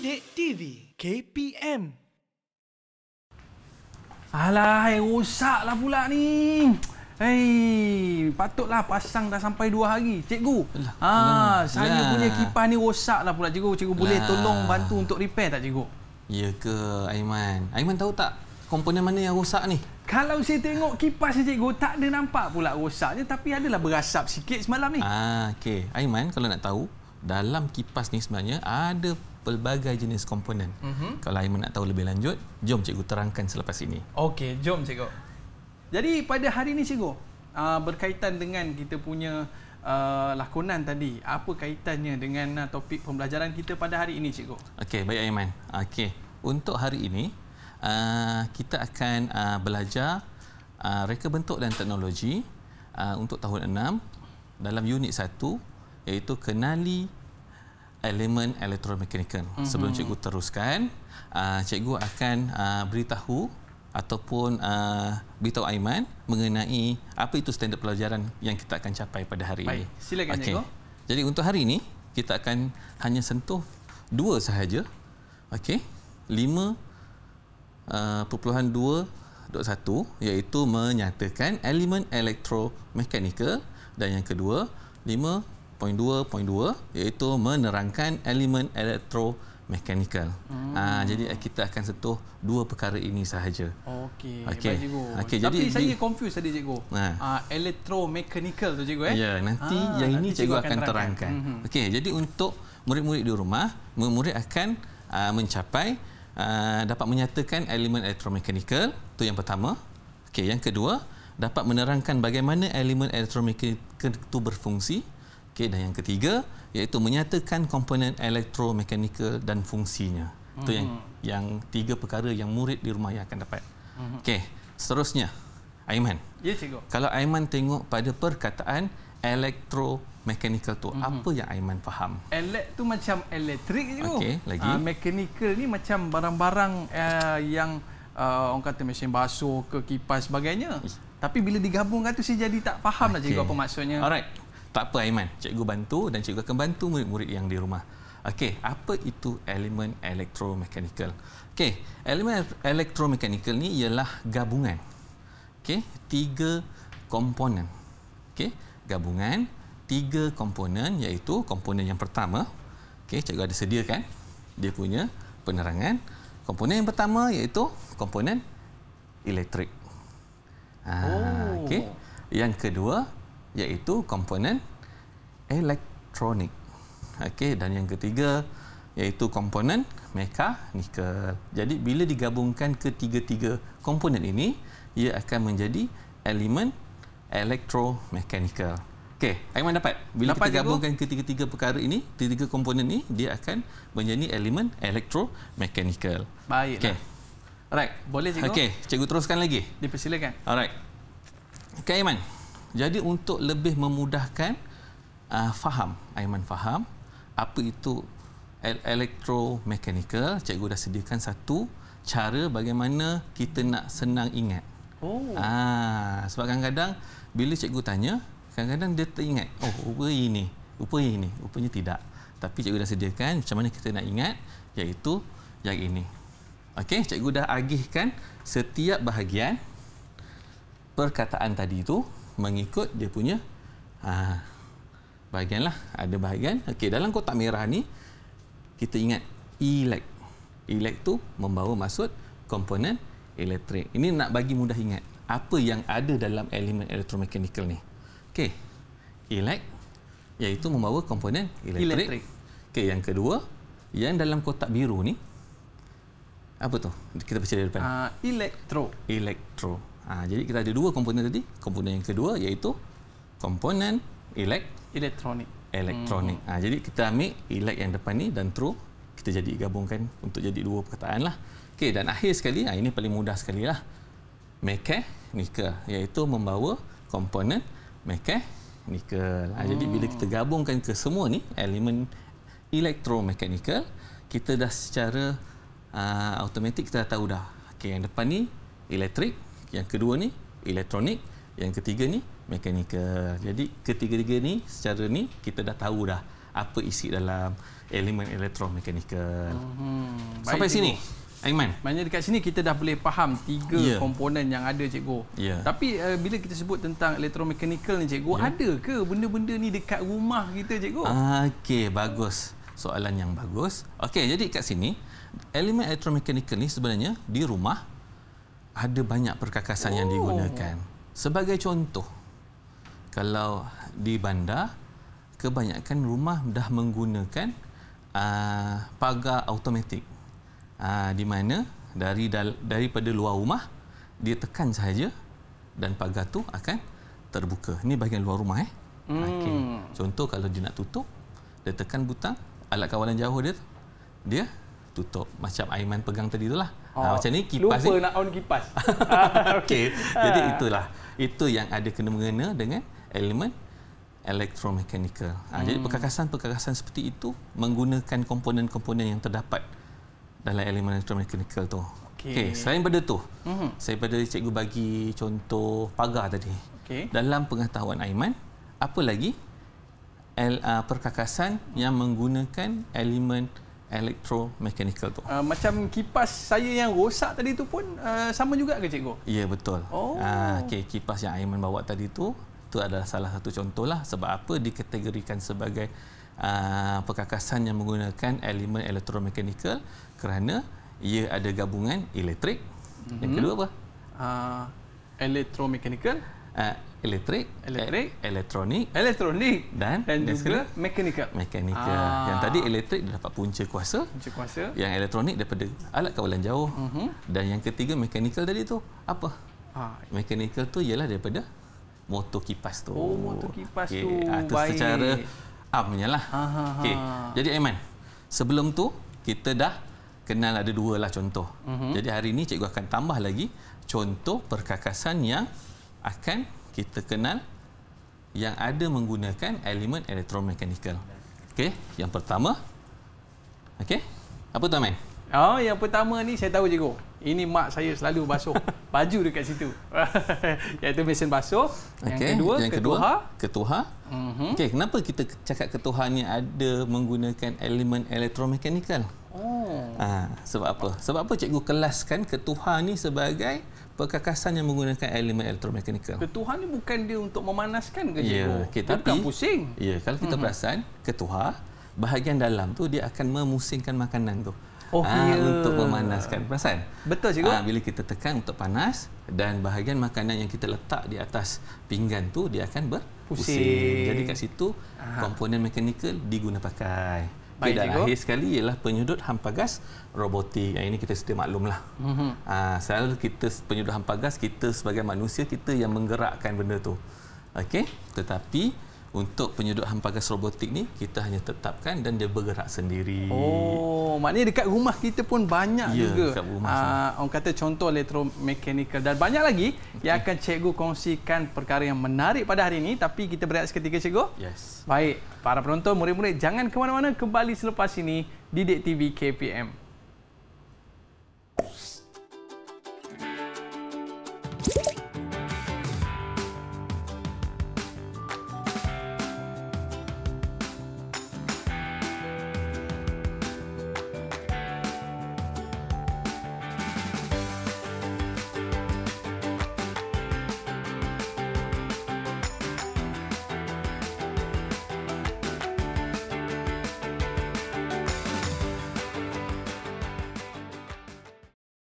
Sidik TV KPM Alah, hai, rosaklah pula ni. Hei, patutlah pasang dah sampai dua hari. Cikgu, Alah. ha, ah, saya Alah. punya kipas ni rosaklah pula. Cikgu, cikgu boleh tolong bantu untuk repair tak, cikgu? Ya ke, Aiman? Aiman tahu tak komponen mana yang rosak ni? Kalau saya tengok kipas ni, cikgu, tak ada nampak pula rosaknya. Tapi adalah berasap sikit semalam ni. Ah, okey. Aiman, kalau nak tahu, dalam kipas ni sebenarnya ada pelbagai jenis komponen. Mm-hmm. Kalau Aiman nak tahu lebih lanjut, jom cikgu terangkan selepas ini. Okey, jom cikgu. Jadi pada hari ini cikgu, ah, berkaitan dengan kita punya ah, lakonan tadi, apa kaitannya dengan ah, topik pembelajaran kita pada hari ini cikgu? Okey, baik Aiman. Okey, untuk hari ini, kita akan belajar reka bentuk dan teknologi untuk tahun 6 dalam unit 1 iaitu kenali elemen elektromekanikal. Mm-hmm. Sebelum cikgu teruskan, uh, cikgu akan uh, beritahu ataupun uh, beritahu Aiman mengenai apa itu standard pelajaran yang kita akan capai pada hari Baik. ini. Silakan okay. Jadi untuk hari ini, kita akan hanya sentuh dua sahaja. Okey. lima dua 5.2.1 satu, iaitu menyatakan elemen elektromekanikal dan yang kedua lima poin 2, poin 2 iaitu menerangkan elemen elektromekanikal. Hmm. Ha, jadi eh, kita akan sentuh dua perkara ini sahaja. Okey, okay. baik Okay, jadi saya di, confuse tadi cikgu. Ha. Ha, ah, elektromekanikal tu cikgu eh? Ya, nanti ha, yang ini cikgu, cikgu akan terangkan. terangkan. Mhm. Okey, jadi untuk murid-murid di rumah, murid-murid akan uh, mencapai uh, dapat menyatakan elemen elektromekanikal. tu yang pertama. Okey, yang kedua, dapat menerangkan bagaimana elemen elektromekanikal itu berfungsi. Okey dan yang ketiga iaitu menyatakan komponen elektromekanikal dan fungsinya. Itu uh-huh. yang mm-hmm. yang tiga perkara yang murid di rumah yang akan dapat. Uh-huh. Okey, seterusnya Aiman. Ya cikgu. Kalau Aiman tengok pada perkataan elektromekanikal tu, uh-huh. apa yang Aiman faham? Elek tu macam elektrik cikgu. Okay lagi. Uh, mekanikal ni macam barang-barang uh, yang uh, orang kata mesin basuh ke kipas sebagainya. Tapi bila digabungkan tu saya jadi tak faham okay. Lah, cikgu apa maksudnya. Alright. Tak apa Aiman, cikgu bantu dan cikgu akan bantu murid-murid yang di rumah. Okey, apa itu elemen elektromekanikal? Okey, elemen elektromekanikal ni ialah gabungan. Okey, tiga komponen. Okey, gabungan tiga komponen iaitu komponen yang pertama, okey, cikgu ada sediakan dia punya penerangan. Komponen yang pertama iaitu komponen elektrik. Ah, oh. okey. Yang kedua iaitu komponen elektronik. Okey, dan yang ketiga iaitu komponen mekanikal. Jadi bila digabungkan ketiga-tiga komponen ini, ia akan menjadi elemen elektromekanikal. Okey, apa dapat? Bila dapat kita gabungkan ketiga-tiga perkara ini, ketiga komponen ini, dia akan menjadi elemen elektromekanikal. Baik. Okay. Alright. Boleh cikgu. Okey, cikgu teruskan lagi. Dipersilakan. Alright. Okey, Iman. Jadi untuk lebih memudahkan uh, faham, Aiman faham apa itu elektromekanikal, cikgu dah sediakan satu cara bagaimana kita nak senang ingat. Oh. Ah, sebab kadang-kadang bila cikgu tanya, kadang-kadang dia teringat, oh rupa ini, rupa ini, rupanya tidak. Tapi cikgu dah sediakan macam mana kita nak ingat iaitu yang ini. Okey, cikgu dah agihkan setiap bahagian perkataan tadi itu mengikut dia punya ha, bahagian lah. Ada bahagian. Okey, dalam kotak merah ni, kita ingat elect. Elect tu membawa maksud komponen elektrik. Ini nak bagi mudah ingat apa yang ada dalam elemen elektromekanikal ni. Okey, elect iaitu membawa komponen elektrik. Okey, yang kedua, yang dalam kotak biru ni, apa tu? Kita baca dari depan. Uh, ah, elektro. Elektro. Ha, jadi kita ada dua komponen tadi. Komponen yang kedua iaitu komponen elek elektronik. Elektronik. Hmm. Ha, jadi kita ambil elek yang depan ni dan true kita jadi gabungkan untuk jadi dua perkataan lah. Okay, dan akhir sekali ha, ini paling mudah sekali lah. nikel, iaitu membawa komponen mekanikal. Ha, hmm. Jadi bila hmm. kita gabungkan ke semua ni elemen elektromekanikal kita dah secara uh, automatik kita dah tahu dah. Okay, yang depan ni elektrik, yang kedua ni elektronik yang ketiga ni mekanikal jadi ketiga-tiga ni secara ni kita dah tahu dah apa isi dalam elemen elektromekanikal hmm, sampai baik, sini Aiman maknanya dekat sini kita dah boleh faham tiga yeah. komponen yang ada cikgu yeah. tapi uh, bila kita sebut tentang elektromekanikal ni cikgu yeah. ada ke benda-benda ni dekat rumah kita cikgu okey bagus soalan yang bagus okey jadi kat sini elemen elektromekanikal ni sebenarnya di rumah ada banyak perkakasan oh. yang digunakan. Oh. Sebagai contoh, kalau di bandar, kebanyakan rumah dah menggunakan uh, pagar automatik. Uh, di mana dari dal- daripada luar rumah, dia tekan sahaja dan pagar tu akan terbuka. Ini bahagian luar rumah. Eh? Hmm. Okay. Contoh kalau dia nak tutup, dia tekan butang, alat kawalan jauh dia dia tutup. Macam Aiman pegang tadi lah. Ha, ha, macam ni kipas lupa ni. nak on kipas. Ah, Okey. Jadi itulah. Itu yang ada kena mengena dengan elemen elektromekanikal. Ha, hmm. Jadi perkakasan-perkakasan seperti itu menggunakan komponen-komponen yang terdapat dalam elemen elektromekanikal tu. Okey. Okay, selain pada tu, hmm. saya pada cikgu bagi contoh pagar tadi. Okay. Dalam pengetahuan Aiman, apa lagi? El, uh, perkakasan hmm. yang menggunakan elemen elektromekanikal tu. Uh, macam kipas saya yang rosak tadi tu pun uh, sama juga ke cikgu? Ya yeah, betul. Ah, oh. Uh, okay, kipas yang Aiman bawa tadi tu tu adalah salah satu contoh lah sebab apa dikategorikan sebagai uh, perkakasan yang menggunakan elemen elektromekanikal kerana ia ada gabungan elektrik. Mm-hmm. Yang mhm. kedua apa? Uh, elektromekanikal elektrik, elektrik, e- elektronik, elektronik dan dan juga mekanikal. Mekanikal. Ah. Yang tadi elektrik dia dapat punca kuasa. Punca kuasa. Yang elektronik daripada alat kawalan jauh. Uh-huh. Dan yang ketiga mekanikal tadi tu apa? Ah. Mekanikal tu ialah daripada motor kipas tu. Oh, motor kipas okay. tu. Ah, tu Baik. secara amnya lah. Ha, ha, ha. Okay. Jadi Aiman, sebelum tu kita dah kenal ada dua lah contoh. Uh-huh. Jadi hari ini cikgu akan tambah lagi contoh perkakasan yang akan kita kenal yang ada menggunakan elemen elektromekanikal. Okey, yang pertama. Okey. Apa tu main? Oh, ah, yang pertama ni saya tahu cikgu. Ini mak saya selalu basuh baju dekat situ. Iaitu mesin basuh. Yang okay. kedua, yang kedua ketuhar. Ketuhar. Mm-hmm. Okey, kenapa kita cakap ketuhar ni ada menggunakan elemen elektromekanikal? Oh. Ha, sebab apa? Sebab apa cikgu kelaskan ketuhar ni sebagai perkakasan yang menggunakan elemen elektromekanikal. Ketuhan ni bukan dia untuk memanaskan ke cikgu? Ya, okay, pusing. Ya, kalau kita mm-hmm. perasan, ketua bahagian dalam tu dia akan memusingkan makanan tu. Oh, ha, ya. Untuk memanaskan. Perasan? Betul cikgu. Ha, ah, bila kita tekan untuk panas dan bahagian makanan yang kita letak di atas pinggan tu dia akan berpusing. Pusing. Jadi kat situ Aha. komponen mekanikal digunakan pakai. Okey dan akhir sekali ialah penyudut hampa gas robotik. Yang ini kita sedia maklumlah. Mhm. Ah ha, selalu kita penyudut hampa gas kita sebagai manusia kita yang menggerakkan benda tu. Okay, Tetapi untuk penyedut hempagas robotik ni kita hanya tetapkan dan dia bergerak sendiri. Oh, maknanya dekat rumah kita pun banyak ya, juga. Ya, dekat rumah. Uh, orang kata contoh elektromekanikal dan banyak lagi okay. yang akan cikgu kongsikan perkara yang menarik pada hari ini tapi kita berehat seketika cikgu. Yes. Baik, para penonton, murid-murid jangan ke mana-mana kembali selepas ini di Didik TV KPM.